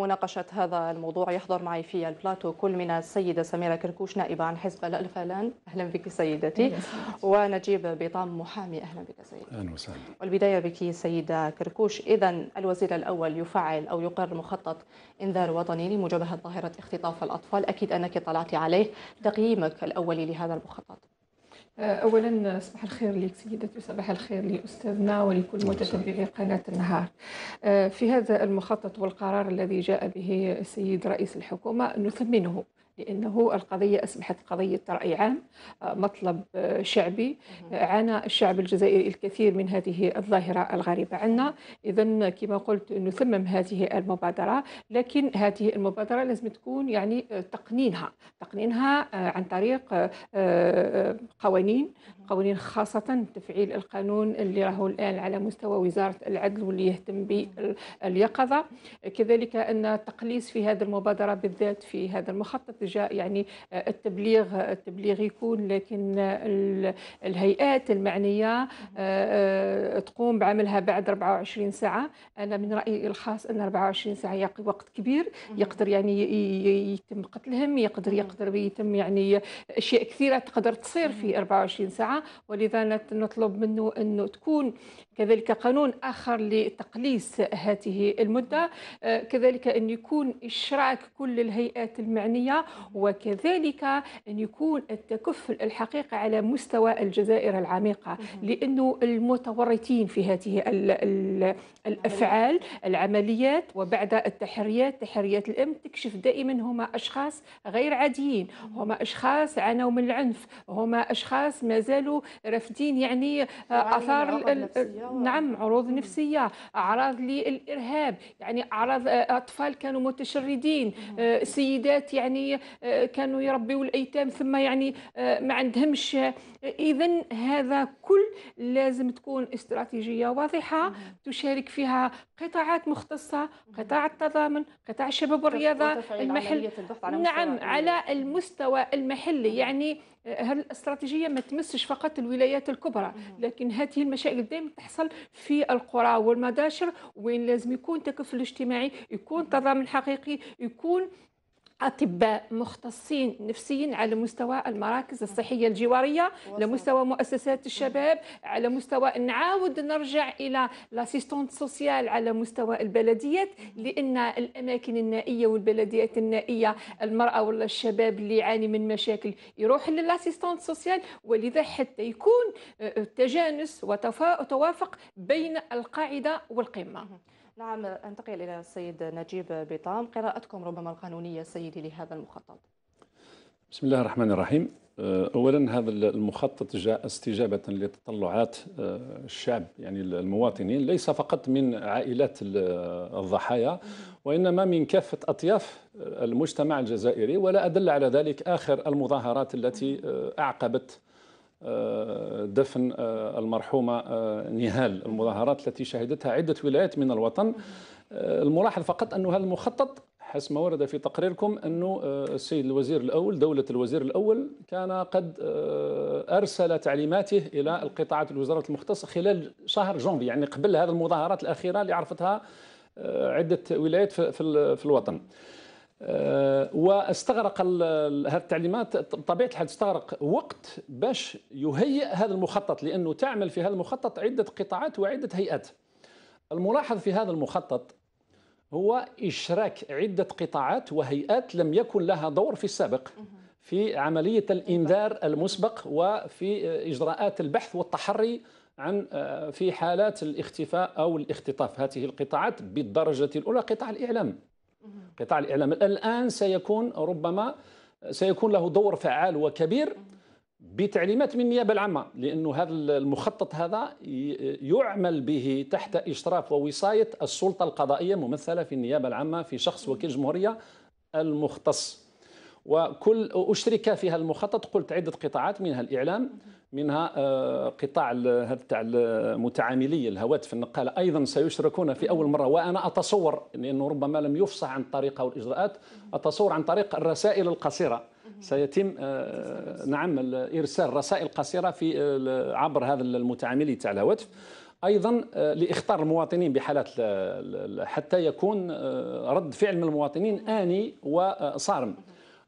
مناقشة هذا الموضوع يحضر معي في البلاتو كل من السيدة سميرة كركوش نائبة عن حزب الألفلان أهلا بك سيدتي ونجيب بيطام محامي أهلا بك سيدتي أهلا وسهلا والبداية بك سيدة كركوش إذا الوزير الأول يفعل أو يقر مخطط إنذار وطني لمجابهة ظاهرة اختطاف الأطفال أكيد أنك طلعت عليه تقييمك الأولي لهذا المخطط آه، أولا صباح الخير لك سيدتي وصباح الخير لأستاذنا ولكل متتبعي قناة النهار آه، في هذا المخطط والقرار الذي جاء به السيد رئيس الحكومة نثمنه لأنه القضية أصبحت قضية رأي عام آه، مطلب آه، شعبي عانى الشعب الجزائري الكثير من هذه الظاهرة الغريبة عنا إذا كما قلت نثمم هذه المبادرة لكن هذه المبادرة لازم تكون يعني آه، تقنينها تقنينها عن طريق قوانين قوانين خاصة تفعيل القانون اللي راهو الآن على مستوى وزارة العدل واللي يهتم باليقظة كذلك أن التقليص في هذه المبادرة بالذات في هذا المخطط اتجاه يعني آه، التبليغ آه، التبليغ يكون لكن آه، الهيئات المعنيه تقوم بعملها بعد 24 ساعه انا من رايي الخاص ان 24 ساعه يقي وقت كبير يقدر يعني يتم قتلهم يقدر يقدر يتم يعني اشياء كثيره تقدر تصير في 24 ساعه ولذا نطلب منه انه تكون كذلك قانون اخر لتقليص هذه المده كذلك ان يكون اشراك كل الهيئات المعنيه وكذلك أن يكون التكفل الحقيقي على مستوى الجزائر العميقة لأنه المتورطين في هذه الأفعال العمليات وبعد التحريات تحريات الأمن تكشف دائما هما أشخاص غير عاديين هما أشخاص عانوا من العنف هما أشخاص ما زالوا رافدين يعني آه، آثار نعم عروض نفسية أعراض للإرهاب يعني أعراض آه، أطفال كانوا متشردين آه، سيدات يعني آه، كانوا يربيوا الايتام ثم يعني آه، ما عندهمش آه، اذا هذا كل لازم تكون استراتيجيه واضحه تشارك فيها قطاعات مختصه قطاع التضامن قطاع الشباب والرياضه المحل على نعم على المستوى المحلي يعني الاستراتيجيه ما تمسش فقط الولايات الكبرى لكن هذه المشاكل دائما تحصل في القرى والمداشر وين لازم يكون تكفل اجتماعي يكون تضامن حقيقي يكون اطباء مختصين نفسيين على مستوى المراكز الصحيه الجواريه على مستوى مؤسسات الشباب على مستوى نعاود نرجع الى لاسيستونت سوسيال على مستوى البلديات لان الاماكن النائيه والبلديات النائيه المراه ولا الشباب اللي يعاني من مشاكل يروح للاسيستونت سوسيال ولذا حتى يكون آه، آه، تجانس وتوافق بين القاعده والقمه نعم أنتقل إلى السيد نجيب بيطام قراءتكم ربما القانونية سيدي لهذا المخطط بسم الله الرحمن الرحيم آه، اولا هذا المخطط جاء استجابه لتطلعات آه، الشعب يعني المواطنين ليس فقط من عائلات الضحايا وانما من كافه اطياف آه، المجتمع الجزائري ولا ادل على ذلك اخر المظاهرات التي اعقبت آه، دفن آه، المرحومة آه، نهال المظاهرات التي شهدتها عدة ولايات من الوطن الملاحظ فقط أنه هذا المخطط حسب ما ورد في تقريركم أنه السيد الوزير الأول دولة الوزير الأول كان قد أرسل تعليماته إلى القطاعات الوزارات المختصة خلال شهر جونفي يعني قبل هذه المظاهرات الأخيرة اللي عرفتها عدة ولايات في الوطن آه، واستغرق هذه التعليمات بطبيعه الحال استغرق وقت باش يهيئ هذا المخطط لانه تعمل في هذا المخطط عده قطاعات وعده هيئات. الملاحظ في هذا المخطط هو اشراك عده قطاعات وهيئات لم يكن لها دور في السابق في عمليه الانذار المسبق وفي اجراءات البحث والتحري عن آه، في حالات الاختفاء او الاختطاف هذه القطاعات بالدرجه الاولى قطاع الاعلام قطاع الإعلام الآن سيكون ربما سيكون له دور فعال وكبير بتعليمات من النيابه العامه لانه هذا المخطط هذا يعمل به تحت اشراف ووصايه السلطه القضائيه ممثله في النيابه العامه في شخص وكيل الجمهوريه المختص وكل أشرك فيها المخطط قلت عدة قطاعات منها الإعلام منها آه، قطاع هذا تاع المتعاملي الهواتف النقاله ايضا سيشركون في اول مره وانا اتصور لانه ربما لم يفصح عن الطريقه والاجراءات اتصور عن طريق الرسائل القصيره سيتم آه، نعم ارسال رسائل قصيره في آه، عبر هذا المتعاملي تاع الهواتف ايضا لاخطار المواطنين بحالات حتى يكون رد فعل من المواطنين اني وصارم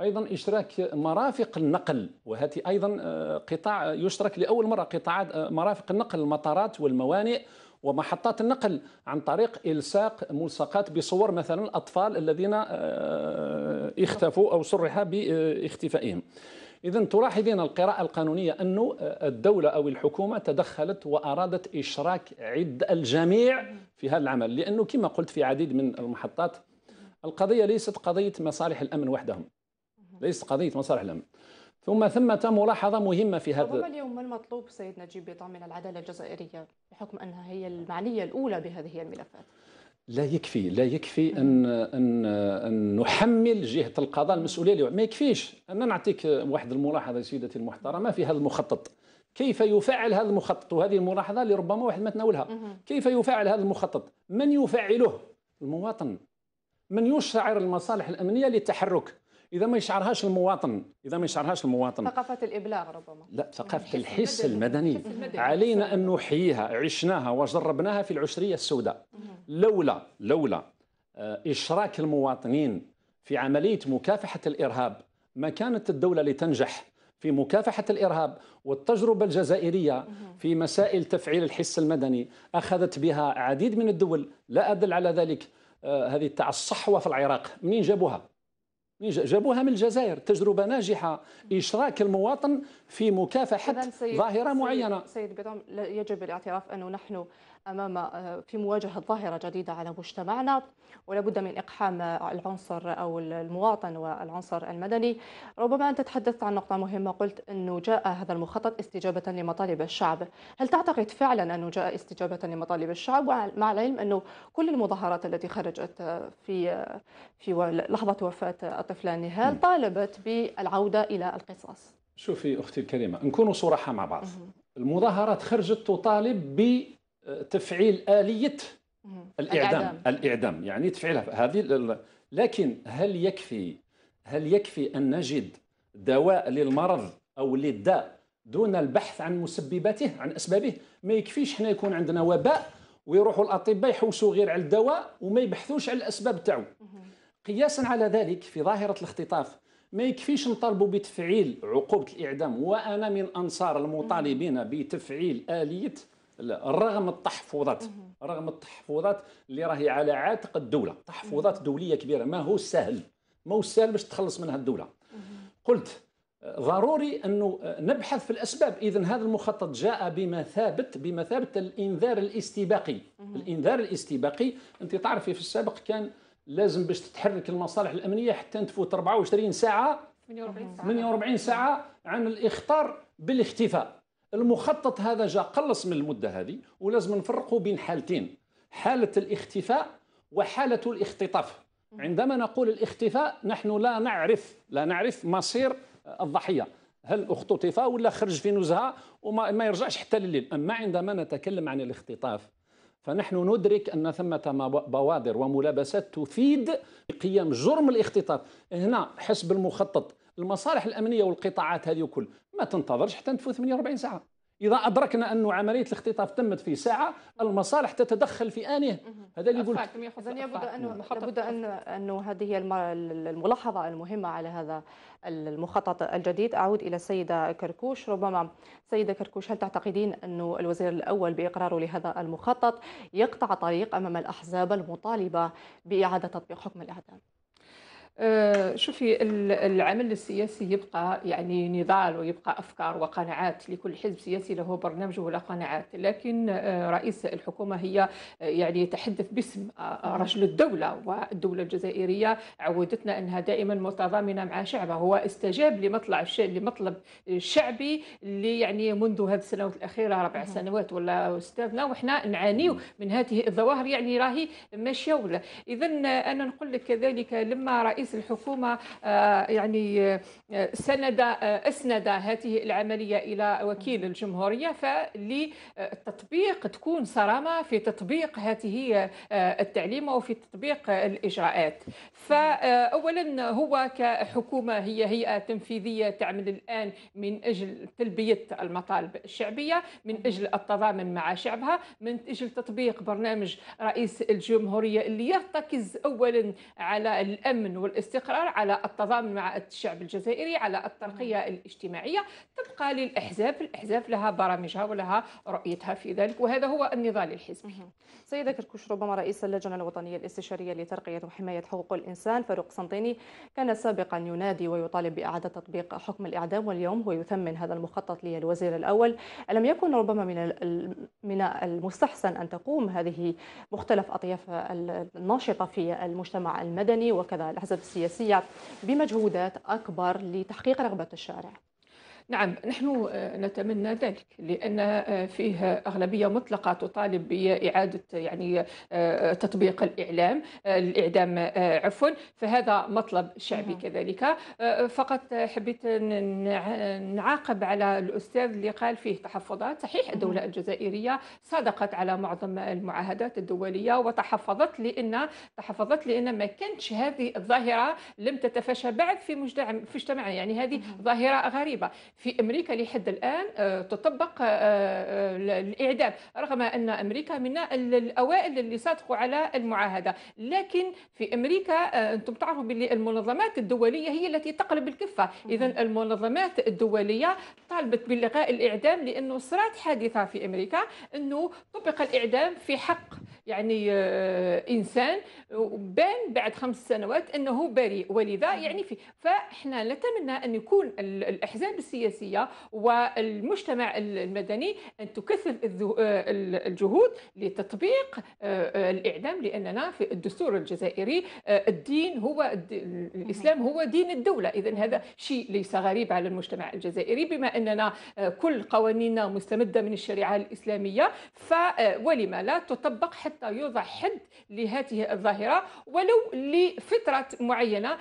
ايضا اشراك مرافق النقل وهذه ايضا آه، قطاع يشترك لاول مره قطاعات آه، مرافق النقل المطارات والموانئ ومحطات النقل عن طريق الصاق ملصقات بصور مثلا الاطفال الذين آه، اختفوا او صرح باختفائهم إذا تلاحظين القراءة القانونية أن الدولة أو الحكومة تدخلت وأرادت إشراك عد الجميع في هذا العمل لأنه كما قلت في عديد من المحطات القضية ليست قضية مصالح الأمن وحدهم ليست قضيه مصالح الأمن ثم ثمة ملاحظة مهمة في هذا ربما اليوم ما المطلوب سيد نجيب بيطا من العدالة الجزائرية بحكم أنها هي المعنية الأولى بهذه الملفات لا يكفي لا يكفي ان ان ان نحمل جهه القضاء المسؤوليه اليوم ما يكفيش انا نعطيك واحد الملاحظه سيدتي المحترمه في هذا المخطط كيف يفعل هذا المخطط وهذه الملاحظه اللي ربما واحد ما تناولها كيف يفعل هذا المخطط من يفعله المواطن من يشعر المصالح الامنيه للتحرك اذا ما يشعرهاش المواطن اذا ما يشعرهاش المواطن ثقافه الابلاغ ربما لا ثقافه الحس المدني, الحس المدني. علينا ان نحييها عشناها وجربناها في العشريه السوداء لولا لولا آه، اشراك المواطنين في عمليه مكافحه الارهاب ما كانت الدوله لتنجح في مكافحة الإرهاب والتجربة الجزائرية في مسائل تفعيل الحس المدني أخذت بها عديد من الدول لا أدل على ذلك آه، هذه تاع الصحوة في العراق منين جابوها جابوها من الجزائر تجربة ناجحة إشراك المواطن في مكافحة ظاهرة معينة سيد بيضام يجب الاعتراف أنه نحن امام آه، في مواجهه ظاهره جديده على مجتمعنا ولا بد من اقحام آه، العنصر او المواطن والعنصر المدني ربما انت تحدثت عن نقطه مهمه قلت انه جاء هذا المخطط استجابه لمطالب الشعب هل تعتقد فعلا انه جاء استجابه لمطالب الشعب مع العلم انه كل المظاهرات التي خرجت آه، في في لحظه وفاه الطفلان نهال نعم. طالبت بالعوده الى القصاص شوفي اختي الكريمه نكونوا صراحه مع بعض المظاهرات خرجت تطالب تفعيل آلية الإعدام الإعدام يعني تفعيلها هذه لكن هل يكفي هل يكفي أن نجد دواء للمرض أو للداء دون البحث عن مسبباته عن أسبابه ما يكفيش حنا يكون عندنا وباء ويروحوا الأطباء يحوسوا غير على الدواء وما يبحثوش على الأسباب تاعو قياسا على ذلك في ظاهرة الاختطاف ما يكفيش نطالبوا بتفعيل عقوبة الإعدام وأنا من أنصار المطالبين بتفعيل آلية رغم التحفظات رغم التحفظات اللي راهي على عاتق الدوله تحفظات دوليه كبيره ما هو سهل ما هو سهل باش تخلص منها الدوله قلت ضروري انه نبحث في الاسباب اذا هذا المخطط جاء بمثابه بمثابه الانذار الاستباقي الانذار الاستباقي انت تعرفي في السابق كان لازم باش تتحرك المصالح الامنيه حتى تفوت 24 ساعه 48 ساعه 48 ساعه عن الاخطار بالاختفاء المخطط هذا جا قلص من المده هذه ولازم نفرقوا بين حالتين حاله الاختفاء وحاله الاختطاف عندما نقول الاختفاء نحن لا نعرف لا نعرف مصير الضحيه هل اختطف ولا خرج في نزهه وما يرجعش حتى لليل اما عندما نتكلم عن الاختطاف فنحن ندرك ان ثمه بوادر وملابسات تفيد قيام جرم الاختطاف هنا حسب المخطط المصالح الامنيه والقطاعات هذه وكل ما تنتظرش حتى تفوت 48 ساعه اذا ادركنا انه عمليه الاختطاف تمت في ساعه المصالح تتدخل في انه هذا اللي قلت اذا لابد ان لابد ان انه هذه الملاحظه المهمه على هذا المخطط الجديد اعود الى السيده كركوش ربما سيده كركوش هل تعتقدين انه الوزير الاول باقراره لهذا المخطط يقطع طريق امام الاحزاب المطالبه باعاده تطبيق حكم الاعدام آه، شوفي العمل السياسي يبقى يعني نضال ويبقى افكار وقناعات لكل حزب سياسي له برنامجه وله قناعات لكن آه، رئيس الحكومه هي آه، يعني يتحدث باسم رجل الدوله والدوله الجزائريه عودتنا انها دائما متضامنه مع شعبها هو استجاب لمطلع لمطلب شعبي اللي يعني منذ هذه السنوات الاخيره ربع سنوات ولا استاذنا وحنا نعانيو من هذه الظواهر يعني راهي ماشيه ولا اذا انا نقول لك كذلك لما رئيس رئيس الحكومه آه، يعني آه، سند آه، اسند هذه العمليه الى وكيل الجمهوريه فلتطبيق تكون صرامه في تطبيق هذه التعليم وفي تطبيق الاجراءات فاولا هو كحكومه هي هيئه تنفيذيه تعمل الان من اجل تلبيه المطالب الشعبيه من اجل التضامن مع شعبها من اجل تطبيق برنامج رئيس الجمهوريه اللي يرتكز اولا على الامن وال الاستقرار على التضامن مع الشعب الجزائري على الترقية نعم. الاجتماعية تبقى للأحزاب الأحزاب لها برامجها ولها رؤيتها في ذلك وهذا هو النضال الحزبي سيدك الكوش ربما رئيس اللجنة الوطنية الاستشارية لترقية وحماية حقوق الإنسان فاروق سنطيني كان سابقا ينادي ويطالب بإعادة تطبيق حكم الإعدام واليوم هو يثمن هذا المخطط للوزير الأول ألم يكن ربما من من المستحسن أن تقوم هذه مختلف أطياف الناشطة في المجتمع المدني وكذا الأحزاب السياسية بمجهودات أكبر لتحقيق رغبة الشارع نعم نحن آه، نتمنى ذلك لان آه، فيه اغلبيه مطلقه تطالب باعاده يعني آه، تطبيق الاعلام الاعدام عفوا فهذا مطلب شعبي نعم. كذلك فقط حبيت نعاقب على الاستاذ اللي قال فيه تحفظات صحيح الدوله الجزائريه صادقت على معظم المعاهدات الدوليه وتحفظت لان تحفظت لان ما كانتش هذه الظاهره لم تتفشى بعد في مجتمع في مجتمعنا يعني هذه ظاهره غريبه في امريكا لحد الان آه، تطبق آه، آه، الاعدام رغم ان امريكا من الاوائل اللي صادقوا على المعاهده لكن في امريكا انتم تعرفوا باللي المنظمات الدوليه هي التي تقلب الكفه اذا المنظمات الدوليه طالبت بلغاء الاعدام لانه صارت حادثه في امريكا انه طبق الاعدام في حق يعني آه، انسان بان بعد خمس سنوات انه بريء ولذا يعني في فاحنا نتمنى ان يكون الاحزاب السياسيه والمجتمع المدني ان تكثف آه، الجهود لتطبيق آه، الاعدام لاننا في الدستور الجزائري الدين هو الاسلام هو دين الدوله اذا هذا شيء ليس غريب على المجتمع الجزائري بما اننا كل قوانيننا مستمده من الشريعه الاسلاميه فولما لا تطبق حتى حتى يوضع حد لهذه الظاهرة ولو لفترة معينة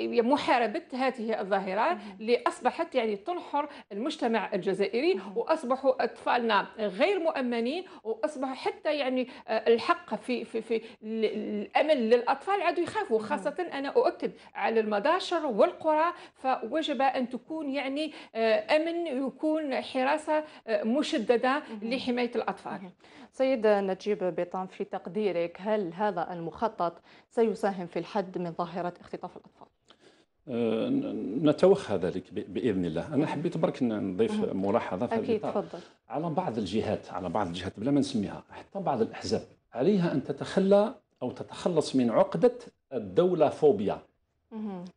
لمحاربة هذه الظاهرة اللي أصبحت يعني تنحر المجتمع الجزائري وأصبحوا أطفالنا غير مؤمنين وأصبح حتى يعني آه، الحق في في في الأمل للأطفال عادوا يخافوا خاصة أنا أؤكد على المداشر والقرى فوجب أن تكون يعني آه، أمن يكون حراسة آه، مشددة لحماية الأطفال سيد نجيب بيطان في تقديرك هل هذا المخطط سيساهم في الحد من ظاهرة اختطاف الأطفال؟ أه، نتوخى ذلك باذن الله انا حبيت برك نضيف ملاحظه في اكيد تفضل على بعض الجهات على بعض الجهات بلا ما نسميها حتى بعض الاحزاب عليها ان تتخلى او تتخلص من عقده الدوله فوبيا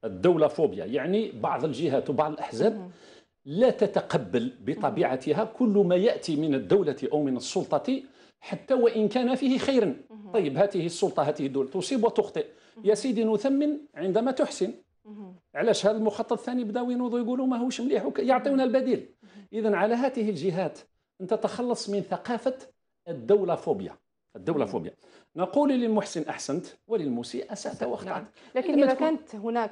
الدوله فوبيا يعني بعض الجهات وبعض الاحزاب لا تتقبل بطبيعتها كل ما ياتي من الدوله او من السلطه حتى وإن كان فيه خير طيب هذه السلطة هذه الدول تصيب وتخطئ يا سيدي نثمن عندما تحسن علاش هذا المخطط الثاني بداو ينوضوا يقولوا ما هوش مليح يعطيونا البديل اذا على هذه الجهات ان تتخلص من ثقافه الدوله فوبيا الدولة فوبيا نقول للمحسن أحسنت وللمسيء أسأت نعم. واخطأت نعم. لكن إذا كانت هناك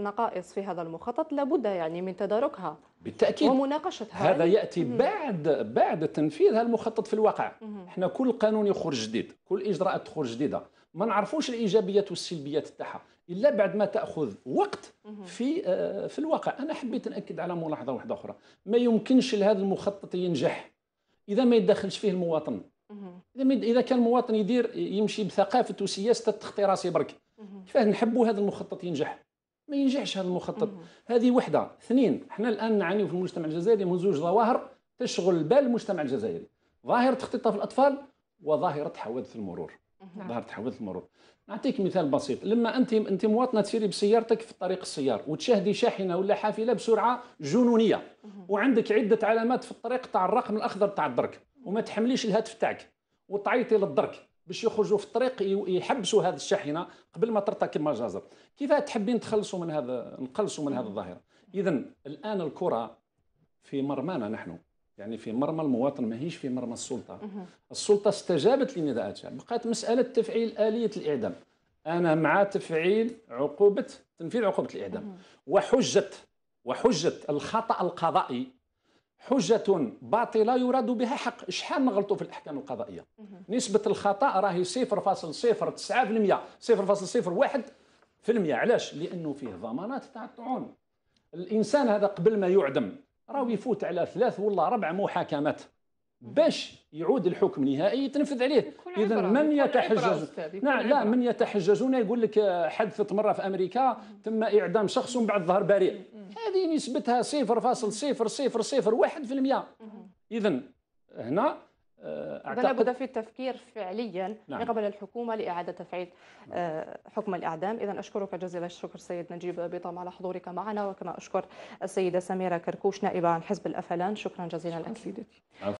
نقائص في هذا المخطط لابد يعني من تداركها بالتأكيد ومناقشتها هذا يعني يأتي مم. بعد بعد تنفيذ هذا المخطط في الواقع مم. احنا كل قانون يخرج جديد كل إجراء تخرج جديدة ما نعرفوش الإيجابيات والسلبيات تاعها إلا بعد ما تأخذ وقت في آه، في الواقع أنا حبيت نأكد على ملاحظة واحدة أخرى ما يمكنش لهذا المخطط ينجح إذا ما يدخلش فيه المواطن اذا كان المواطن يدير يمشي بثقافته وسياسته تخطي راسي برك كيفاه نحبوا هذا المخطط ينجح ما ينجحش هذا المخطط هذه وحده اثنين احنا الان نعاني في المجتمع الجزائري من زوج ظواهر تشغل بال المجتمع الجزائري ظاهره اختطاف الاطفال وظاهره حوادث المرور ظاهره حوادث المرور نعطيك مثال بسيط لما انت انت مواطنه تسيري بسيارتك في طريق السيار وتشاهدي شاحنه ولا حافله بسرعه جنونيه وعندك عده علامات في الطريق تاع الرقم الاخضر تاع الدرك وما تحمليش الهاتف تاعك وتعيطي للدرك باش يخرجوا في الطريق يحبسوا هذه الشاحنه قبل ما ترتكب مجازر كيف تحبين تخلصوا من هذا نقلصوا من هذه الظاهره اذا الان الكره في مرمانا نحن يعني في مرمى المواطن ماهيش في مرمى السلطه السلطه استجابت الشعب بقات مساله تفعيل اليه الاعدام انا مع تفعيل عقوبه تنفيذ عقوبه الاعدام وحجه وحجه الخطا القضائي حجة باطلة يراد بها حق شحال نغلطوا في الأحكام القضائية نسبة الخطأ راهي 0.09% 0.01% علاش لأنه فيه ضمانات تاع الطعون الإنسان هذا قبل ما يعدم راهو يفوت على ثلاث ولا اربع محاكمات باش يعود الحكم نهائي يتنفذ عليه اذا من يتحجج نعم لا من يتحججون يقول لك حدثت مره في امريكا تم اعدام شخص بعد ظهر بريء هذه نسبتها 0.0001% آه، اذا هنا أعتقد لابد في التفكير فعليا نعم. من قبل الحكومة لإعادة تفعيل آه، حكم الإعدام إذا أشكرك جزيل الشكر سيد نجيب بيطم على حضورك معنا وكما أشكر السيدة سميرة كركوش نائبة عن حزب الأفلان شكرا جزيلا لك سيدتي